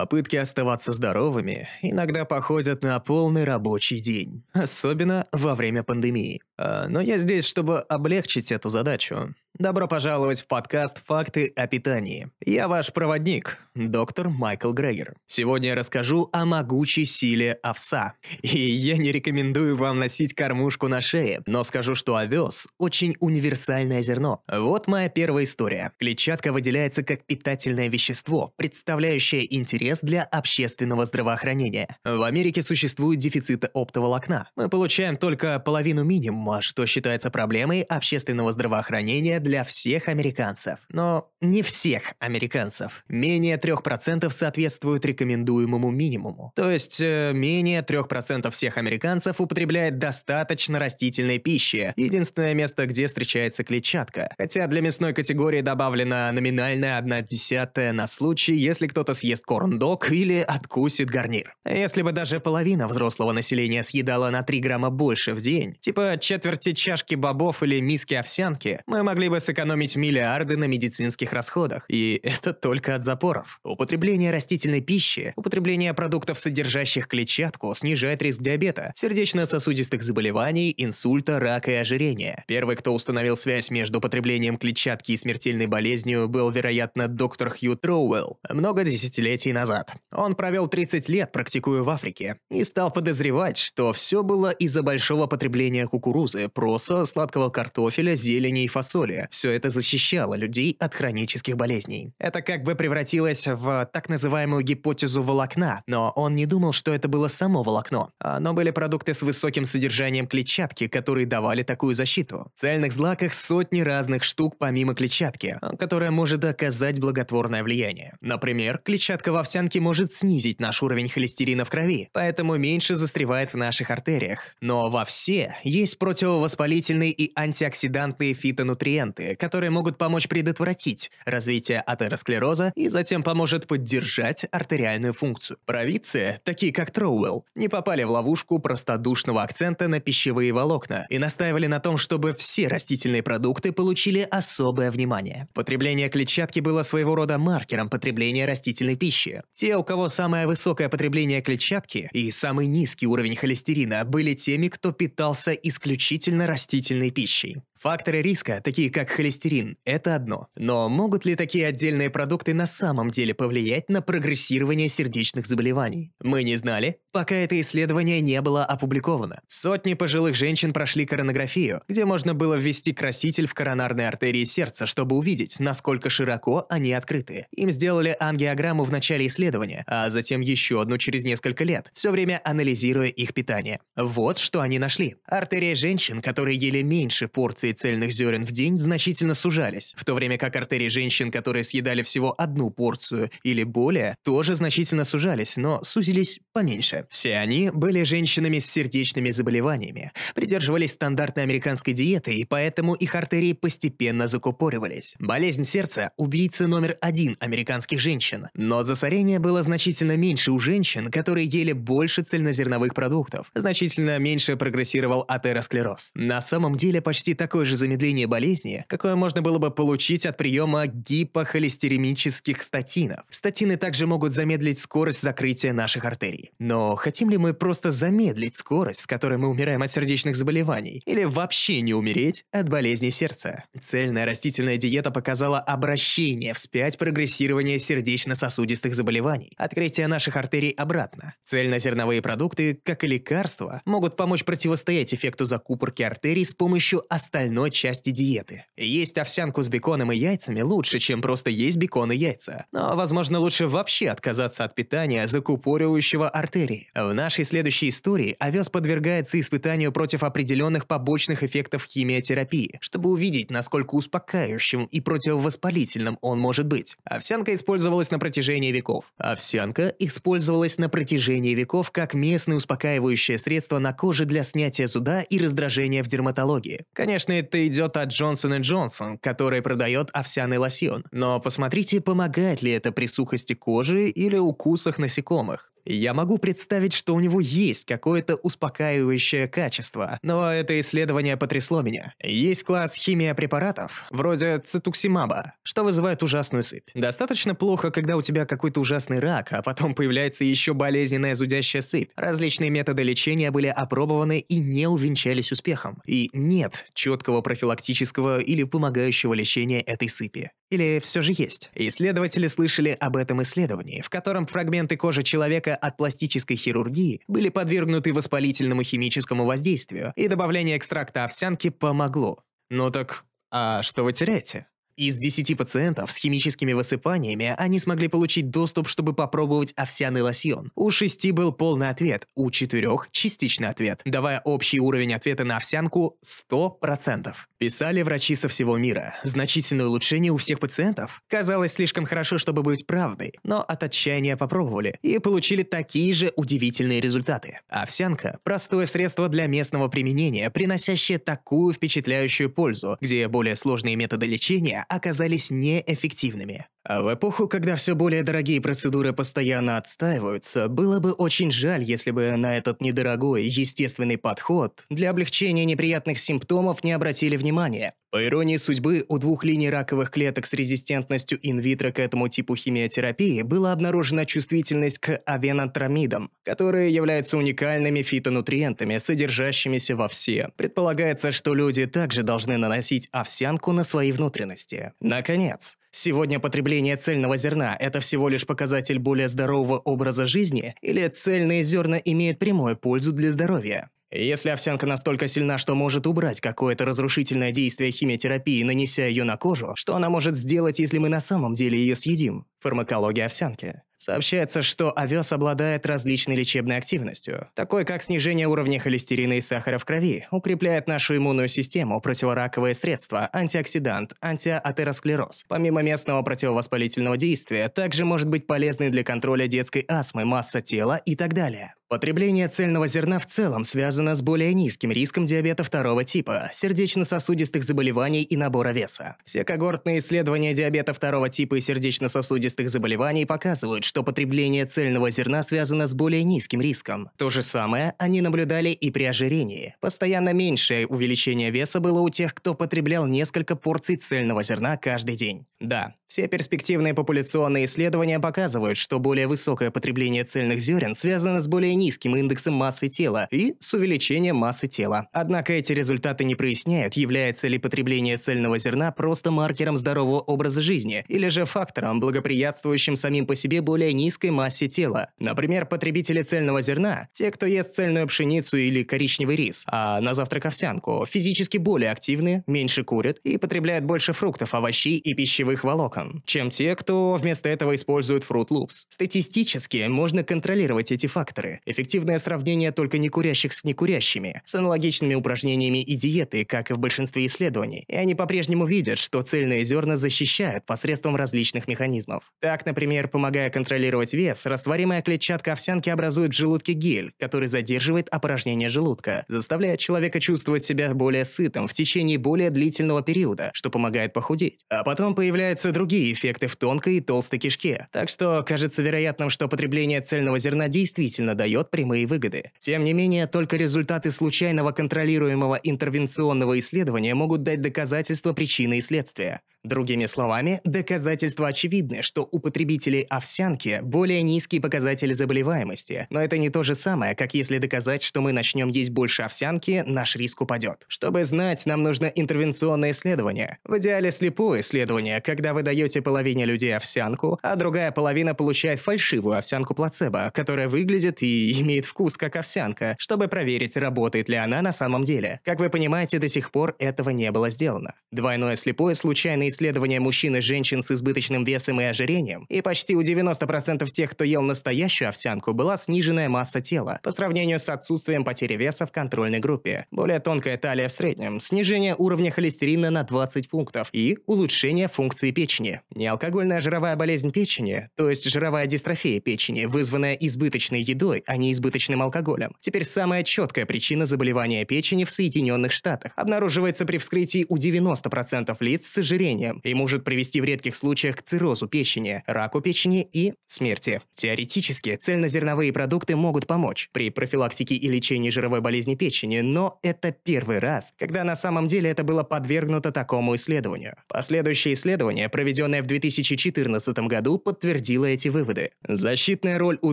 Попытки оставаться здоровыми иногда походят на полный рабочий день, особенно во время пандемии. А, но я здесь, чтобы облегчить эту задачу. Добро пожаловать в подкаст «Факты о питании». Я ваш проводник, доктор Майкл Грегер. Сегодня я расскажу о могучей силе овса. И я не рекомендую вам носить кормушку на шее, но скажу, что овес – очень универсальное зерно. Вот моя первая история. Клетчатка выделяется как питательное вещество, представляющее интерес для общественного здравоохранения. В Америке существует дефицит оптоволокна. Мы получаем только половину минимума, что считается проблемой общественного здравоохранения для всех американцев. Но не всех американцев. Менее 3% соответствуют рекомендуемому минимуму. То есть, э, менее 3% всех американцев употребляет достаточно растительной пищи. Единственное место, где встречается клетчатка. Хотя для мясной категории добавлена номинальная 1 десятая на случай, если кто-то съест корн-дог или откусит гарнир. Если бы даже половина взрослого населения съедала на 3 грамма больше в день, типа четверти чашки бобов или миски овсянки, мы могли бы сэкономить миллиарды на медицинских расходах. И это только от запоров. Употребление растительной пищи, употребление продуктов, содержащих клетчатку, снижает риск диабета, сердечно-сосудистых заболеваний, инсульта, рака и ожирения. Первый, кто установил связь между употреблением клетчатки и смертельной болезнью, был, вероятно, доктор Хью Троуэлл много десятилетий назад. Он провел 30 лет, практикуя в Африке, и стал подозревать, что все было из-за большого потребления кукурузы, проса, сладкого картофеля, зелени и фасоли, все это защищало людей от хронических болезней. Это как бы превратилось в так называемую гипотезу волокна, но он не думал, что это было само волокно. Оно а, были продукты с высоким содержанием клетчатки, которые давали такую защиту. В цельных злаках сотни разных штук помимо клетчатки, а, которая может оказать благотворное влияние. Например, клетчатка в овсянке может снизить наш уровень холестерина в крови, поэтому меньше застревает в наших артериях. Но во все есть противовоспалительные и антиоксидантные фитонутриенты, медикаменты, которые могут помочь предотвратить развитие атеросклероза и затем поможет поддержать артериальную функцию. Провидцы, такие как Троуэлл, не попали в ловушку простодушного акцента на пищевые волокна и настаивали на том, чтобы все растительные продукты получили особое внимание. Потребление клетчатки было своего рода маркером потребления растительной пищи. Те, у кого самое высокое потребление клетчатки и самый низкий уровень холестерина, были теми, кто питался исключительно растительной пищей. Факторы риска, такие как холестерин, это одно. Но могут ли такие отдельные продукты на самом деле повлиять на прогрессирование сердечных заболеваний? Мы не знали пока это исследование не было опубликовано. Сотни пожилых женщин прошли коронографию, где можно было ввести краситель в коронарные артерии сердца, чтобы увидеть, насколько широко они открыты. Им сделали ангиограмму в начале исследования, а затем еще одну через несколько лет, все время анализируя их питание. Вот что они нашли. Артерии женщин, которые ели меньше порции цельных зерен в день, значительно сужались, в то время как артерии женщин, которые съедали всего одну порцию или более, тоже значительно сужались, но сузились поменьше. Все они были женщинами с сердечными заболеваниями, придерживались стандартной американской диеты, и поэтому их артерии постепенно закупоривались. Болезнь сердца – убийца номер один американских женщин, но засорение было значительно меньше у женщин, которые ели больше цельнозерновых продуктов, значительно меньше прогрессировал атеросклероз. На самом деле почти такое же замедление болезни, какое можно было бы получить от приема гипохолестеремических статинов. Статины также могут замедлить скорость закрытия наших артерий. Но хотим ли мы просто замедлить скорость, с которой мы умираем от сердечных заболеваний, или вообще не умереть от болезней сердца? Цельная растительная диета показала обращение вспять прогрессирования сердечно-сосудистых заболеваний, открытие наших артерий обратно. Цельнозерновые продукты, как и лекарства, могут помочь противостоять эффекту закупорки артерий с помощью остальной части диеты. Есть овсянку с беконом и яйцами лучше, чем просто есть бекон и яйца. Но, возможно, лучше вообще отказаться от питания, закупоривающего артерии в нашей следующей истории овес подвергается испытанию против определенных побочных эффектов химиотерапии, чтобы увидеть, насколько успокаивающим и противовоспалительным он может быть. Овсянка использовалась на протяжении веков. Овсянка использовалась на протяжении веков как местное успокаивающее средство на коже для снятия зуда и раздражения в дерматологии. Конечно, это идет от и Джонсон, который продает овсяный лосьон. Но посмотрите, помогает ли это при сухости кожи или укусах насекомых. Я могу представить, что у него есть какое-то успокаивающее качество, но это исследование потрясло меня. Есть класс химия препаратов, вроде цитуксимаба, что вызывает ужасную сыпь. Достаточно плохо, когда у тебя какой-то ужасный рак, а потом появляется еще болезненная зудящая сыпь. Различные методы лечения были опробованы и не увенчались успехом. И нет четкого профилактического или помогающего лечения этой сыпи. Или все же есть? Исследователи слышали об этом исследовании, в котором фрагменты кожи человека от пластической хирургии были подвергнуты воспалительному химическому воздействию, и добавление экстракта овсянки помогло. Но «Ну так, а что вы теряете? Из 10 пациентов с химическими высыпаниями они смогли получить доступ, чтобы попробовать овсяный лосьон. У 6 был полный ответ, у 4 – частичный ответ, давая общий уровень ответа на овсянку 100%. Писали врачи со всего мира. Значительное улучшение у всех пациентов. Казалось слишком хорошо, чтобы быть правдой, но от отчаяния попробовали и получили такие же удивительные результаты. Овсянка – простое средство для местного применения, приносящее такую впечатляющую пользу, где более сложные методы лечения оказались неэффективными. А в эпоху, когда все более дорогие процедуры постоянно отстаиваются, было бы очень жаль, если бы на этот недорогой, естественный подход для облегчения неприятных симптомов не обратили внимания. По иронии судьбы, у двух линий раковых клеток с резистентностью инвитро к этому типу химиотерапии была обнаружена чувствительность к авенотрамидам, которые являются уникальными фитонутриентами, содержащимися во все. Предполагается, что люди также должны наносить овсянку на свои внутренности. Наконец, Сегодня потребление цельного зерна – это всего лишь показатель более здорового образа жизни или цельные зерна имеют прямую пользу для здоровья? Если овсянка настолько сильна, что может убрать какое-то разрушительное действие химиотерапии, нанеся ее на кожу, что она может сделать, если мы на самом деле ее съедим? Фармакология овсянки. Сообщается, что овес обладает различной лечебной активностью, такой как снижение уровня холестерина и сахара в крови, укрепляет нашу иммунную систему, противораковые средства, антиоксидант, антиатеросклероз. Помимо местного противовоспалительного действия, также может быть полезный для контроля детской астмы, масса тела и так далее. Потребление цельного зерна в целом связано с более низким риском диабета второго типа, сердечно-сосудистых заболеваний и набора веса. Все когортные исследования диабета второго типа и сердечно-сосудистых сосудистых заболеваний показывают, что потребление цельного зерна связано с более низким риском. То же самое они наблюдали и при ожирении. Постоянно меньшее увеличение веса было у тех, кто потреблял несколько порций цельного зерна каждый день. Да, все перспективные популяционные исследования показывают, что более высокое потребление цельных зерен связано с более низким индексом массы тела и с увеличением массы тела. Однако эти результаты не проясняют, является ли потребление цельного зерна просто маркером здорового образа жизни или же фактором, благоприятным благоприятствующим самим по себе более низкой массе тела. Например, потребители цельного зерна, те, кто ест цельную пшеницу или коричневый рис, а на завтрак овсянку, физически более активны, меньше курят и потребляют больше фруктов, овощей и пищевых волокон, чем те, кто вместо этого использует Fruit Loops. Статистически можно контролировать эти факторы. Эффективное сравнение только некурящих с некурящими, с аналогичными упражнениями и диетой, как и в большинстве исследований, и они по-прежнему видят, что цельные зерна защищают посредством различных механизмов. Так, например, помогая контролировать вес, растворимая клетчатка овсянки образует в желудке гель, который задерживает опорожнение желудка, заставляя человека чувствовать себя более сытым в течение более длительного периода, что помогает похудеть. А потом появляются другие эффекты в тонкой и толстой кишке. Так что кажется вероятным, что потребление цельного зерна действительно дает прямые выгоды. Тем не менее, только результаты случайного контролируемого интервенционного исследования могут дать доказательства причины и следствия. Другими словами, доказательства очевидны, что у потребителей овсянки более низкие показатели заболеваемости, но это не то же самое, как если доказать, что мы начнем есть больше овсянки, наш риск упадет. Чтобы знать, нам нужно интервенционное исследование. В идеале слепое исследование, когда вы даете половине людей овсянку, а другая половина получает фальшивую овсянку плацебо, которая выглядит и имеет вкус как овсянка, чтобы проверить, работает ли она на самом деле. Как вы понимаете, до сих пор этого не было сделано. Двойное слепое случайное исследования мужчин и женщин с избыточным весом и ожирением, и почти у 90% тех, кто ел настоящую овсянку, была сниженная масса тела по сравнению с отсутствием потери веса в контрольной группе. Более тонкая талия в среднем, снижение уровня холестерина на 20 пунктов и улучшение функции печени. Неалкогольная жировая болезнь печени, то есть жировая дистрофия печени, вызванная избыточной едой, а не избыточным алкоголем, теперь самая четкая причина заболевания печени в Соединенных Штатах, обнаруживается при вскрытии у 90% лиц с ожирением воспалением и может привести в редких случаях к циррозу печени, раку печени и смерти. Теоретически, цельнозерновые продукты могут помочь при профилактике и лечении жировой болезни печени, но это первый раз, когда на самом деле это было подвергнуто такому исследованию. Последующее исследование, проведенное в 2014 году, подтвердило эти выводы. Защитная роль у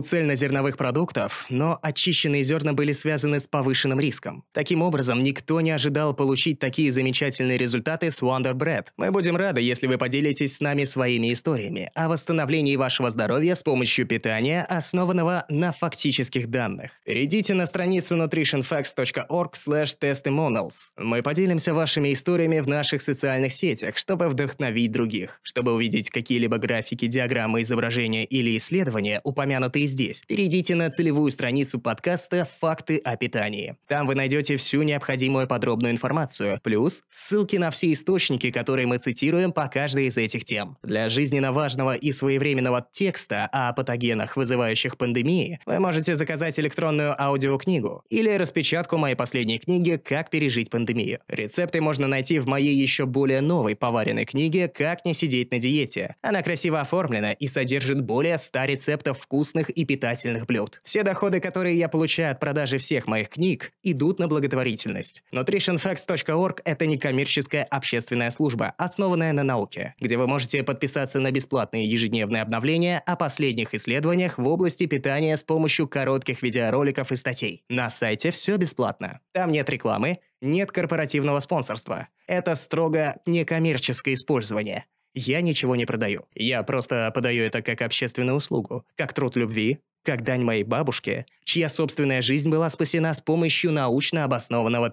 цельнозерновых продуктов, но очищенные зерна были связаны с повышенным риском. Таким образом, никто не ожидал получить такие замечательные результаты с Wonder Bread. Мы будем рада, если вы поделитесь с нами своими историями о восстановлении вашего здоровья с помощью питания, основанного на фактических данных. Перейдите на страницу nutritionfacts.org testimonials. Мы поделимся вашими историями в наших социальных сетях, чтобы вдохновить других. Чтобы увидеть какие-либо графики, диаграммы, изображения или исследования, упомянутые здесь, перейдите на целевую страницу подкаста «Факты о питании». Там вы найдете всю необходимую подробную информацию, плюс ссылки на все источники, которые мы цитируем дискутируем по каждой из этих тем. Для жизненно важного и своевременного текста о патогенах, вызывающих пандемии, вы можете заказать электронную аудиокнигу или распечатку моей последней книги «Как пережить пандемию». Рецепты можно найти в моей еще более новой поваренной книге «Как не сидеть на диете». Она красиво оформлена и содержит более 100 рецептов вкусных и питательных блюд. Все доходы, которые я получаю от продажи всех моих книг, идут на благотворительность. NutritionFacts.org – это не коммерческая общественная служба, основанная основанная на науке, где вы можете подписаться на бесплатные ежедневные обновления о последних исследованиях в области питания с помощью коротких видеороликов и статей. На сайте все бесплатно. Там нет рекламы, нет корпоративного спонсорства. Это строго некоммерческое использование. Я ничего не продаю. Я просто подаю это как общественную услугу, как труд любви, как дань моей бабушке, чья собственная жизнь была спасена с помощью научно обоснованного